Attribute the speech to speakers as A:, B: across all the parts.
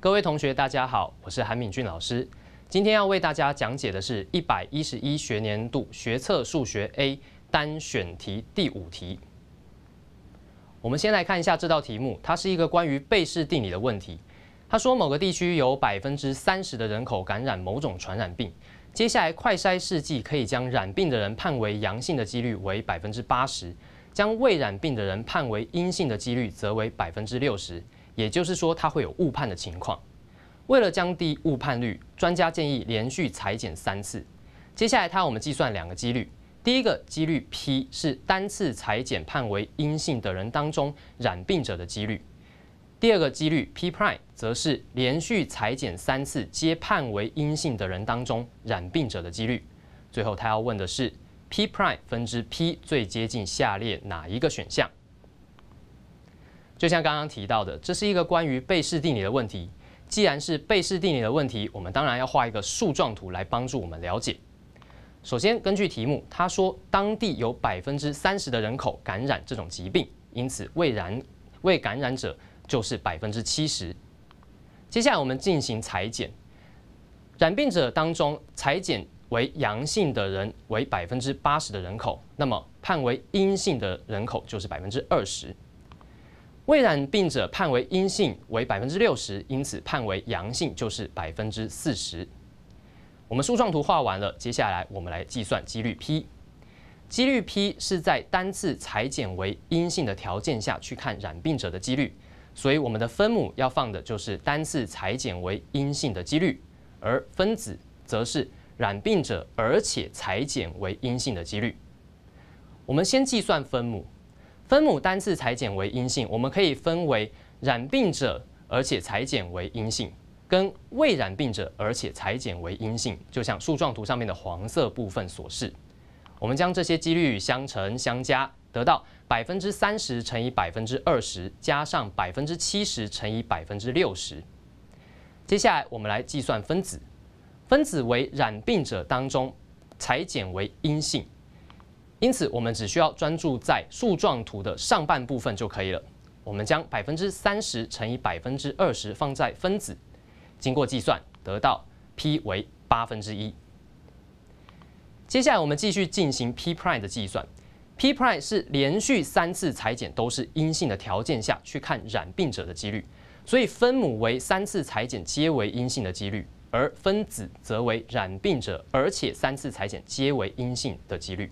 A: 各位同学，大家好，我是韩敏俊老师。今天要为大家讲解的是一百一十一学年度学测数学 A 单选题第五题。我们先来看一下这道题目，它是一个关于贝氏定理的问题。他说，某个地区有百分之三十的人口感染某种传染病。接下来，快筛试剂可以将染病的人判为阳性的几率为百分之八十，将未染病的人判为阴性的几率则为百分之六十。也就是说，它会有误判的情况。为了降低误判率，专家建议连续裁剪三次。接下来，他要我们计算两个几率：第一个几率 p 是单次裁剪判为阴性的人当中染病者的几率；第二个几率 p prime 则是连续裁剪三次皆判为阴性的人当中染病者的几率。最后，他要问的是 p prime 分之 p 最接近下列哪一个选项？就像刚刚提到的，这是一个关于贝氏定理的问题。既然是贝氏定理的问题，我们当然要画一个树状图来帮助我们了解。首先，根据题目，他说当地有百分之三十的人口感染这种疾病，因此未染未感染者就是百分之七十。接下来我们进行裁剪，染病者当中裁剪为阳性的人为百分之八十的人口，那么判为阴性的人口就是百分之二十。未染病者判为阴性为百分之六十，因此判为阳性就是百分之四十。我们树状图画完了，接下来我们来计算几率 P。几率 P 是在单次裁剪为阴性的条件下去看染病者的几率，所以我们的分母要放的就是单次裁剪为阴性的几率，而分子则是染病者而且裁剪为阴性的几率。我们先计算分母。分母单次裁剪为阴性，我们可以分为染病者而且裁剪为阴性，跟未染病者而且裁剪为阴性，就像树状图上面的黄色部分所示。我们将这些几率相乘相加，得到百分之三十乘以百分之二十加上百分之七十乘以百分之六十。接下来我们来计算分子，分子为染病者当中裁剪为阴性。因此，我们只需要专注在树状图的上半部分就可以了。我们将百分之三十乘以百分之二十放在分子，经过计算得到 p 为八分之一。接下来，我们继续进行 p prime 的计算。p prime 是连续三次裁剪都是阴性的条件下去看染病者的几率，所以分母为三次裁剪皆为阴性的几率，而分子则为染病者而且三次裁剪皆为阴性的几率。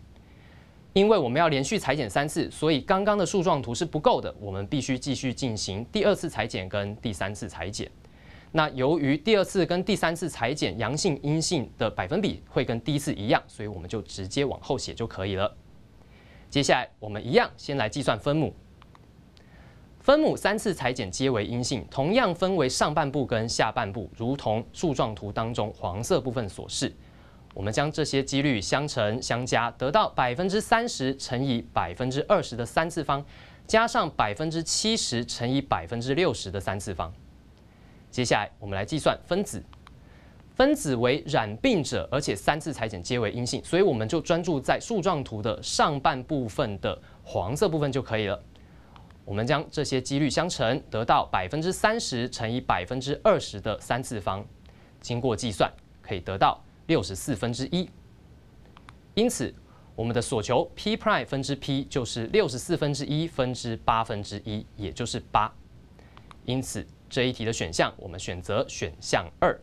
A: 因为我们要连续裁剪三次，所以刚刚的树状图是不够的，我们必须继续进行第二次裁剪跟第三次裁剪。那由于第二次跟第三次裁剪阳性阴性的百分比会跟第一次一样，所以我们就直接往后写就可以了。接下来我们一样先来计算分母，分母三次裁剪皆为阴性，同样分为上半部跟下半部，如同树状图当中黄色部分所示。我们将这些几率相乘相加，得到百分之三十乘以百分之二十的三次方，加上百分之七十乘以百分之六十的三次方。接下来我们来计算分子，分子为染病者，而且三次裁剪皆为阴性，所以我们就专注在树状图的上半部分的黄色部分就可以了。我们将这些几率相乘，得到百分之三十乘以百分之二十的三次方，经过计算可以得到。六十四分之一，因此我们的所求 p prime 分之 p 就是六十四分之一分之八分之一，也就是八。因此这一题的选项我们选择选项二。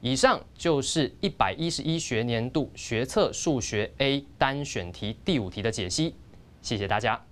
A: 以上就是一百一十一学年度学测数学 A 单选题第五题的解析，谢谢大家。